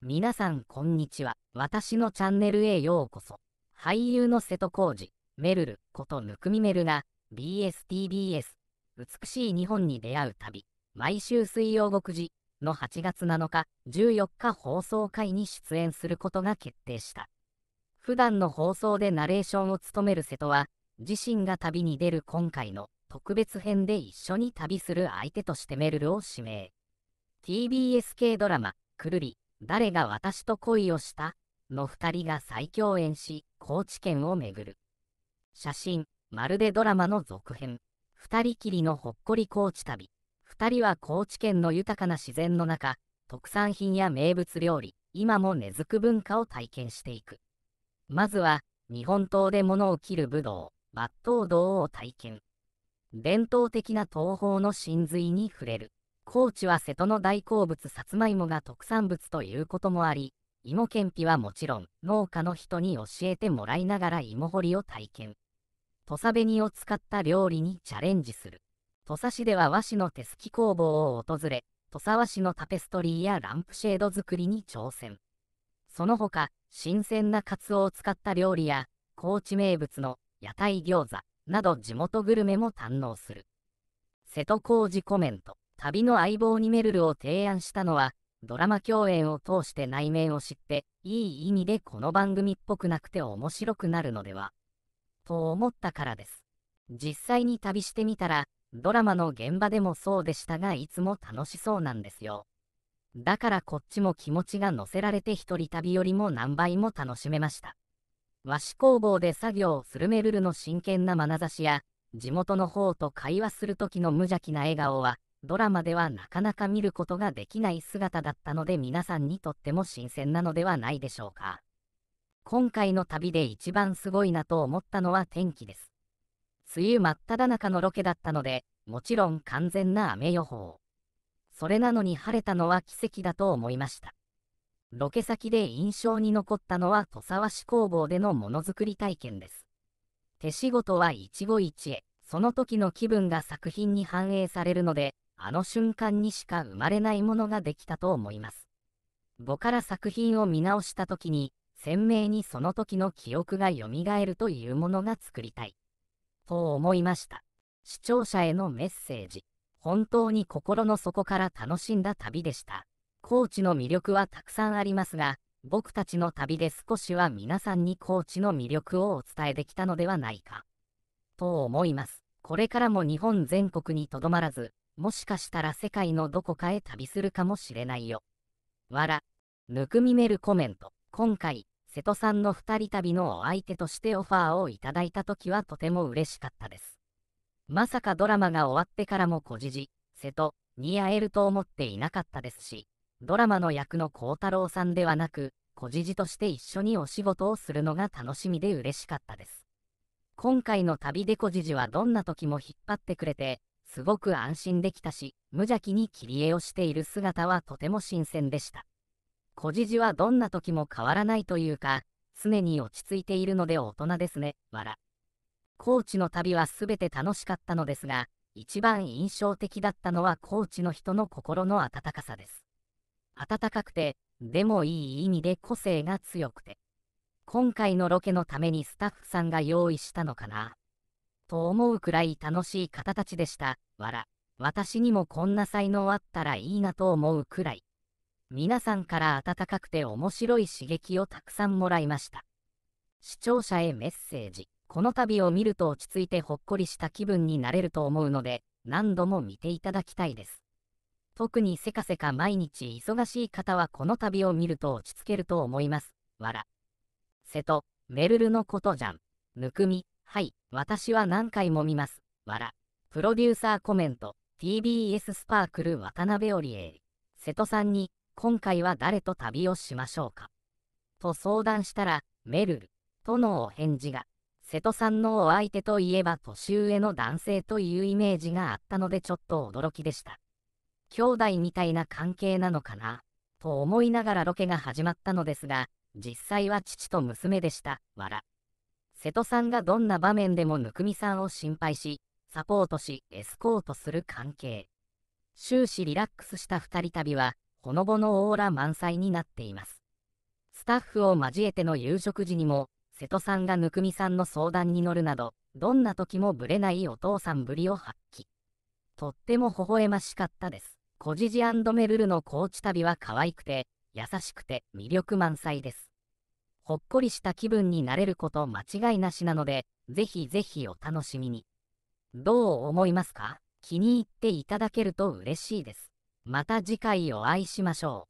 皆さんこんにちは。私のチャンネルへようこそ。俳優の瀬戸康二、メルルことぬくみメルが BSTBS 美しい日本に出会う旅毎週水曜6時の8月7日14日放送回に出演することが決定した。普段の放送でナレーションを務める瀬戸は自身が旅に出る今回の特別編で一緒に旅する相手としてメルルを指名。TBS 系ドラマくるり誰が私と恋をしたの二人が再共演し、高知県をめぐる。写真、まるでドラマの続編。二人きりのほっこり高知旅。二人は高知県の豊かな自然の中、特産品や名物料理、今も根付く文化を体験していく。まずは、日本刀で物を切る武道、抜刀道を体験。伝統的な東方の真髄に触れる。高知は瀬戸の大好物さつまいもが特産物ということもあり、芋けんぴはもちろん農家の人に教えてもらいながら芋掘りを体験。土佐紅を使った料理にチャレンジする。土佐市では和紙の手すき工房を訪れ、土佐和紙のタペストリーやランプシェード作りに挑戦。その他、新鮮なカツオを使った料理や、高知名物の屋台餃子など地元グルメも堪能する。瀬戸康史コメント旅の相棒にメルルを提案したのは、ドラマ共演を通して内面を知って、いい意味でこの番組っぽくなくて面白くなるのでは、と思ったからです。実際に旅してみたら、ドラマの現場でもそうでしたが、いつも楽しそうなんですよ。だからこっちも気持ちが乗せられて一人旅よりも何倍も楽しめました。和紙工房で作業をするメルルの真剣な眼差しや、地元の方と会話する時の無邪気な笑顔は、ドラマではなかなか見ることができない姿だったので皆さんにとっても新鮮なのではないでしょうか。今回の旅で一番すごいなと思ったのは天気です。梅雨真っ只中のロケだったので、もちろん完全な雨予報。それなのに晴れたのは奇跡だと思いました。ロケ先で印象に残ったのは土佐和紙工房でのものづくり体験です。手仕事は一期一会、その時の気分が作品に反映されるので、あの瞬間にしか生まれないものができたと思います。母から作品を見直した時に、鮮明にその時の記憶が蘇るというものが作りたい。と思いました。視聴者へのメッセージ。本当に心の底から楽しんだ旅でした。高知の魅力はたくさんありますが、僕たちの旅で少しは皆さんに高知の魅力をお伝えできたのではないか。と思います。これからも日本全国にとどまらず、もしかしたら世界のどこかへ旅するかもしれないよ。わら。ぬくみめるコメント。今回、瀬戸さんの2人旅のお相手としてオファーをいただいた時はとても嬉しかったです。まさかドラマが終わってからも小じじ、瀬戸に会えると思っていなかったですし、ドラマの役の幸太郎さんではなく、小じじとして一緒にお仕事をするのが楽しみで嬉しかったです。今回の旅で小じじはどんな時も引っ張ってくれて、すごく安心できたし、無邪気に切り絵をしている姿はとても新鮮でした。小じじはどんな時も変わらないというか、常に落ち着いているので大人ですね、わら。高知の旅は全て楽しかったのですが、一番印象的だったのは高知の人の心の温かさです。温かくて、でもいい意味で個性が強くて。今回のロケのためにスタッフさんが用意したのかな。と思うくらい楽しい方たちでした。笑。私にもこんな才能あったらいいなと思うくらい。皆さんから温かくて面白い刺激をたくさんもらいました。視聴者へメッセージ。この旅を見ると落ち着いてほっこりした気分になれると思うので、何度も見ていただきたいです。特にせかせか毎日忙しい方はこの旅を見ると落ち着けると思います。笑。瀬戸、メルルのことじゃん。ぬくみ、はい。私は何回も見ます。わら。プロデューサーコメント。TBS スパークル渡辺織恵。瀬戸さんに、今回は誰と旅をしましょうか。と相談したら、めるる。とのお返事が。瀬戸さんのお相手といえば年上の男性というイメージがあったのでちょっと驚きでした。兄弟みたいな関係なのかなと思いながらロケが始まったのですが、実際は父と娘でした。わら。瀬戸さんがどんな場面でもぬくみさんを心配し、サポートし、エスコートする関係。終始リラックスした2人旅は、ほのぼのオーラ満載になっています。スタッフを交えての夕食時にも、瀬戸さんがぬくみさんの相談に乗るなど、どんな時もぶれないお父さんぶりを発揮。とっても微笑ましかったです。コジジメルルの高知旅は可愛くて、優しくて魅力満載です。ほっこりした気分になれること間違いなしなので、ぜひぜひお楽しみに。どう思いますか気に入っていただけると嬉しいです。また次回お会いしましょう。